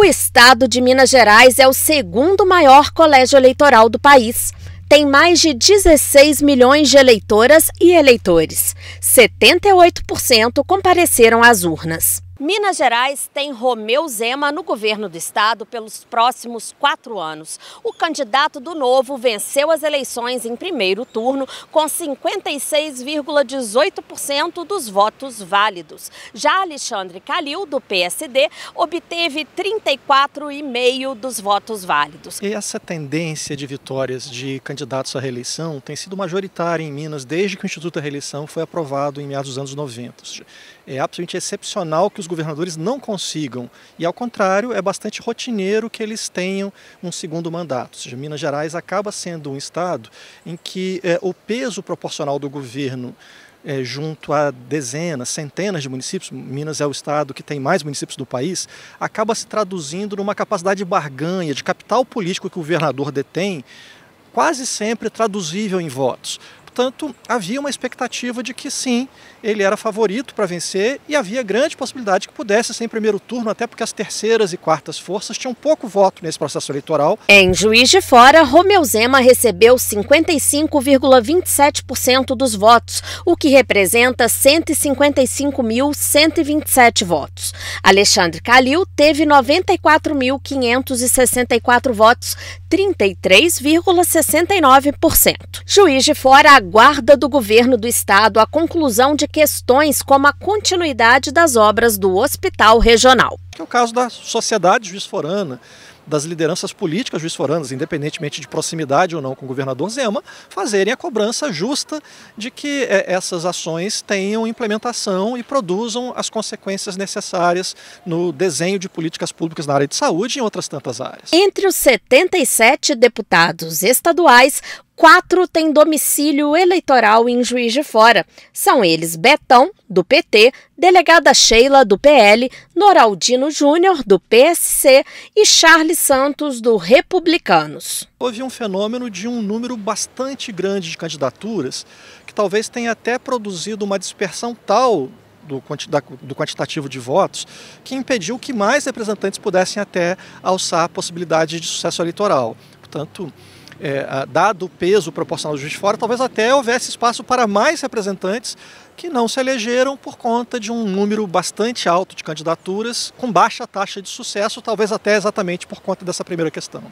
O estado de Minas Gerais é o segundo maior colégio eleitoral do país. Tem mais de 16 milhões de eleitoras e eleitores. 78% compareceram às urnas. Minas Gerais tem Romeu Zema no governo do estado pelos próximos quatro anos. O candidato do Novo venceu as eleições em primeiro turno com 56,18% dos votos válidos. Já Alexandre Calil, do PSD, obteve 34,5% dos votos válidos. E essa tendência de vitórias de candidatos à reeleição tem sido majoritária em Minas desde que o Instituto da Reeleição foi aprovado em meados dos anos 90. É absolutamente excepcional que os governadores não consigam. E, ao contrário, é bastante rotineiro que eles tenham um segundo mandato. Ou seja, Minas Gerais acaba sendo um estado em que é, o peso proporcional do governo é, junto a dezenas, centenas de municípios, Minas é o estado que tem mais municípios do país, acaba se traduzindo numa capacidade de barganha, de capital político que o governador detém, quase sempre traduzível em votos. Portanto, havia uma expectativa de que sim, ele era favorito para vencer e havia grande possibilidade que pudesse ser em primeiro turno, até porque as terceiras e quartas forças tinham pouco voto nesse processo eleitoral. Em Juiz de Fora, Romeu Zema recebeu 55,27% dos votos, o que representa 155.127 votos. Alexandre Calil teve 94.564 votos, 33,69%. Juiz de Fora agora aguarda do governo do estado a conclusão de questões como a continuidade das obras do hospital regional. Que é o caso da sociedade juiz forana, das lideranças políticas juiz foranas, independentemente de proximidade ou não com o governador Zema, fazerem a cobrança justa de que é, essas ações tenham implementação e produzam as consequências necessárias no desenho de políticas públicas na área de saúde e em outras tantas áreas. Entre os 77 deputados estaduais, quatro têm domicílio eleitoral em Juiz de Fora. São eles Betão, do PT, delegada Sheila, do PL, Noraldino Júnior, do PSC e Charles Santos, do Republicanos. Houve um fenômeno de um número bastante grande de candidaturas, que talvez tenha até produzido uma dispersão tal do, do, quantitativo de votos, que impediu que mais representantes pudessem até alçar a possibilidade de sucesso eleitoral. Portanto, é, dado o peso proporcional do juiz de fora, talvez até houvesse espaço para mais representantes que não se elegeram por conta de um número bastante alto de candidaturas, com baixa taxa de sucesso, talvez até exatamente por conta dessa primeira questão.